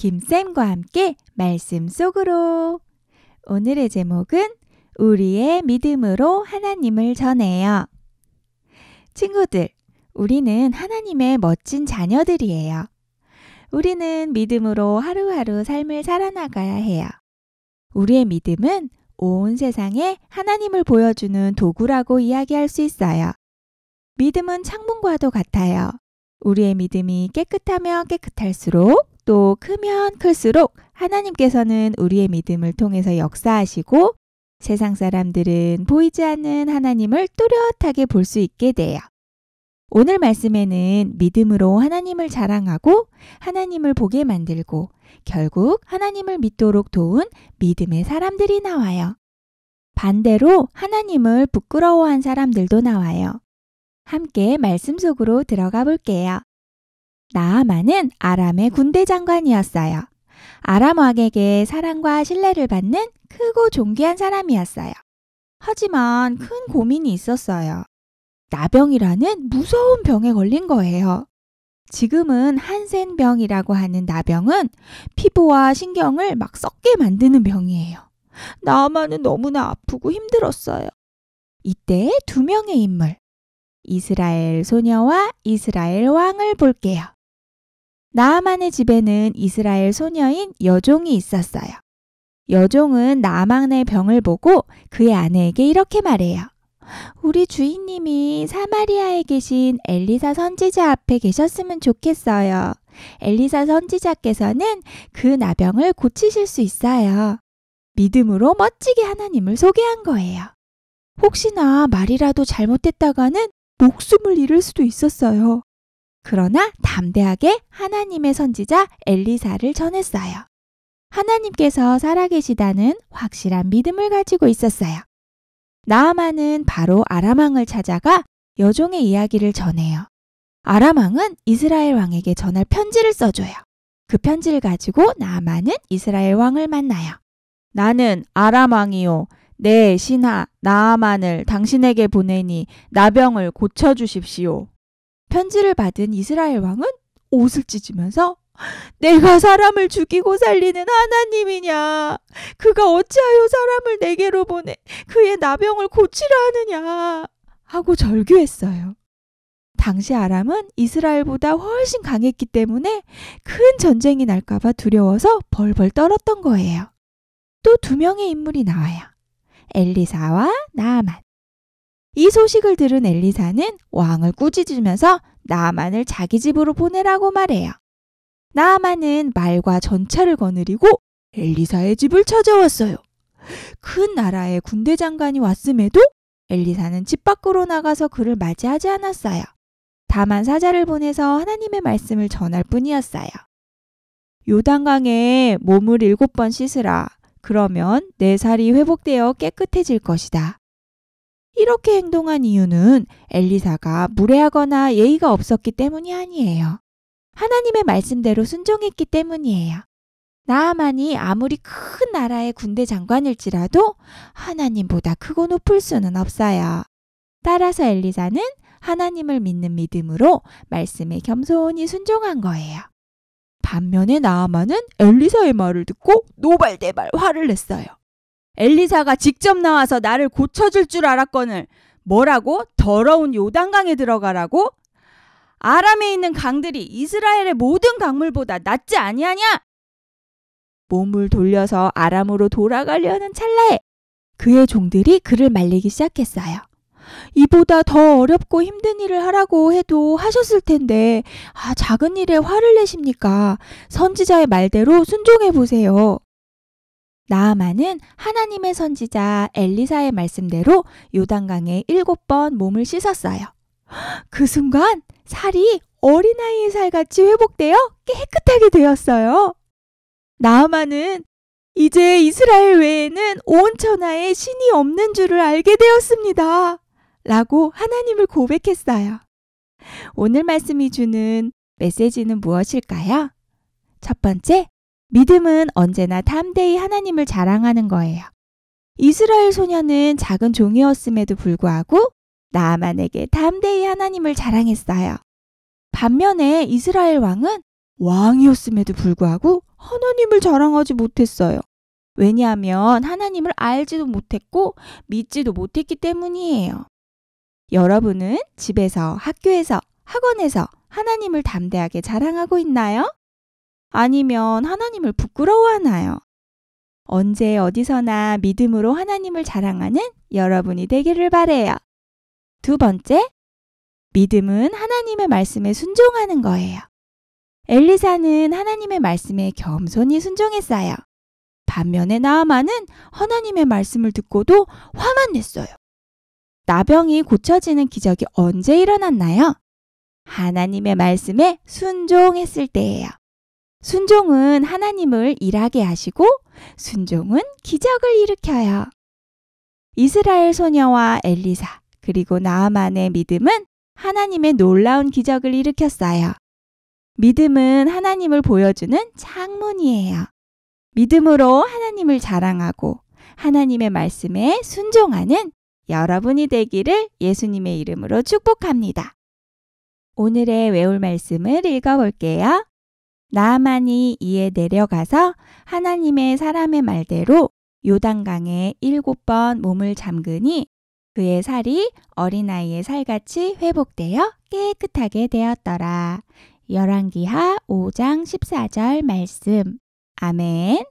김쌤과 함께 말씀 속으로. 오늘의 제목은 우리의 믿음으로 하나님을 전해요. 친구들, 우리는 하나님의 멋진 자녀들이에요. 우리는 믿음으로 하루하루 삶을 살아나가야 해요. 우리의 믿음은 온 세상에 하나님을 보여주는 도구라고 이야기할 수 있어요. 믿음은 창문과도 같아요. 우리의 믿음이 깨끗하며 깨끗할수록 또 크면 클수록 하나님께서는 우리의 믿음을 통해서 역사하시고 세상 사람들은 보이지 않는 하나님을 뚜렷하게 볼 수 있게 돼요. 오늘 말씀에는 믿음으로 하나님을 자랑하고 하나님을 보게 만들고 결국 하나님을 믿도록 도운 믿음의 사람들이 나와요. 반대로 하나님을 부끄러워한 사람들도 나와요. 함께 말씀 속으로 들어가 볼게요. 나아만은 아람의 군대 장관이었어요. 아람 왕에게 사랑과 신뢰를 받는 크고 존귀한 사람이었어요. 하지만 큰 고민이 있었어요. 나병이라는 무서운 병에 걸린 거예요. 지금은 한센병이라고 하는 나병은 피부와 신경을 막 썩게 만드는 병이에요. 나만은 아 너무나 아프고 힘들었어요. 이때 두 명의 인물, 이스라엘 소녀와 이스라엘 왕을 볼게요. 나아만의 집에는 이스라엘 소녀인 여종이 있었어요. 여종은 나아만의 병을 보고 그의 아내에게 이렇게 말해요. 우리 주인님이 사마리아에 계신 엘리사 선지자 앞에 계셨으면 좋겠어요. 엘리사 선지자께서는 그 나병을 고치실 수 있어요. 믿음으로 멋지게 하나님을 소개한 거예요. 혹시나 말이라도 잘못했다가는 목숨을 잃을 수도 있었어요. 그러나 담대하게 하나님의 선지자 엘리사를 전했어요. 하나님께서 살아계시다는 확실한 믿음을 가지고 있었어요. 나아만은 바로 아람왕을 찾아가 여종의 이야기를 전해요. 아람왕은 이스라엘 왕에게 전할 편지를 써줘요. 그 편지를 가지고 나아만은 이스라엘 왕을 만나요. 나는 아람왕이요. 내 신하 나아만을 당신에게 보내니 나병을 고쳐주십시오. 편지를 받은 이스라엘 왕은 옷을 찢으면서 내가 사람을 죽이고 살리는 하나님이냐? 그가 어찌하여 사람을 내게로 보내 그의 나병을 고치라 하느냐? 하고 절규했어요. 당시 아람은 이스라엘보다 훨씬 강했기 때문에 큰 전쟁이 날까봐 두려워서 벌벌 떨었던 거예요. 또 두 명의 인물이 나와요. 엘리사와 나아만. 이 소식을 들은 엘리사는 왕을 꾸짖으면서 나만을 자기 집으로 보내라고 말해요. 나만은 말과 전차를 거느리고 엘리사의 집을 찾아왔어요. 큰 나라의 군대 장관이 왔음에도 엘리사는 집 밖으로 나가서 그를 맞이하지 않았어요. 다만 사자를 보내서 하나님의 말씀을 전할 뿐이었어요. 요단강에 몸을 일곱 번 씻으라. 그러면 내 네 살이 회복되어 깨끗해질 것이다. 이렇게 행동한 이유는 엘리사가 무례하거나 예의가 없었기 때문이 아니에요. 하나님의 말씀대로 순종했기 때문이에요. 나아만이 아무리 큰 나라의 군대 장관일지라도 하나님보다 크고 높을 수는 없어요. 따라서 엘리사는 하나님을 믿는 믿음으로 말씀에 겸손히 순종한 거예요. 반면에 나아만은 엘리사의 말을 듣고 노발대발 화를 냈어요. 엘리사가 직접 나와서 나를 고쳐줄 줄 알았거늘 뭐라고 더러운 요단강에 들어가라고 아람에 있는 강들이 이스라엘의 모든 강물보다 낫지 아니하냐? 몸을 돌려서 아람으로 돌아가려는 찰나에 그의 종들이 그를 말리기 시작했어요. 이보다 더 어렵고 힘든 일을 하라고 해도 하셨을 텐데, 아, 작은 일에 화를 내십니까? 선지자의 말대로 순종해 보세요. 나아만은 하나님의 선지자 엘리사의 말씀대로 요단강에 일곱 번 몸을 씻었어요. 그 순간 살이 어린아이의 살같이 회복되어 깨끗하게 되었어요. 나아만은 이제 이스라엘 외에는 온 천하에 신이 없는 줄을 알게 되었습니다. 라고 하나님을 고백했어요. 오늘 말씀이 주는 메시지는 무엇일까요? 첫 번째, 믿음은 언제나 탐대히 하나님을 자랑하는 거예요. 이스라엘 소녀는 작은 종이었음에도 불구하고 나만에게 탐대히 하나님을 자랑했어요. 반면에 이스라엘 왕은 왕이었음에도 불구하고 하나님을 자랑하지 못했어요. 왜냐하면 하나님을 알지도 못했고 믿지도 못했기 때문이에요. 여러분은 집에서, 학교에서, 학원에서 하나님을 담대하게 자랑하고 있나요? 아니면 하나님을 부끄러워하나요? 언제 어디서나 믿음으로 하나님을 자랑하는 여러분이 되기를 바래요. 두 번째, 믿음은 하나님의 말씀에 순종하는 거예요. 엘리사는 하나님의 말씀에 겸손히 순종했어요. 반면에 나아마는 하나님의 말씀을 듣고도 화만 냈어요. 나병이 고쳐지는 기적이 언제 일어났나요? 하나님의 말씀에 순종했을 때예요. 순종은 하나님을 일하게 하시고 순종은 기적을 일으켜요. 이스라엘 소녀와 엘리사 그리고 나아만의 믿음은 하나님의 놀라운 기적을 일으켰어요. 믿음은 하나님을 보여주는 창문이에요. 믿음으로 하나님을 자랑하고 하나님의 말씀에 순종하는 여러분이 되기를 예수님의 이름으로 축복합니다. 오늘의 외울 말씀을 읽어볼게요. 나만이 이에 내려가서 하나님의 사람의 말대로 요단강에 일곱 번 몸을 잠그니 그의 살이 어린아이의 살같이 회복되어 깨끗하게 되었더라. 열왕기하 5장 14절 말씀. 아멘.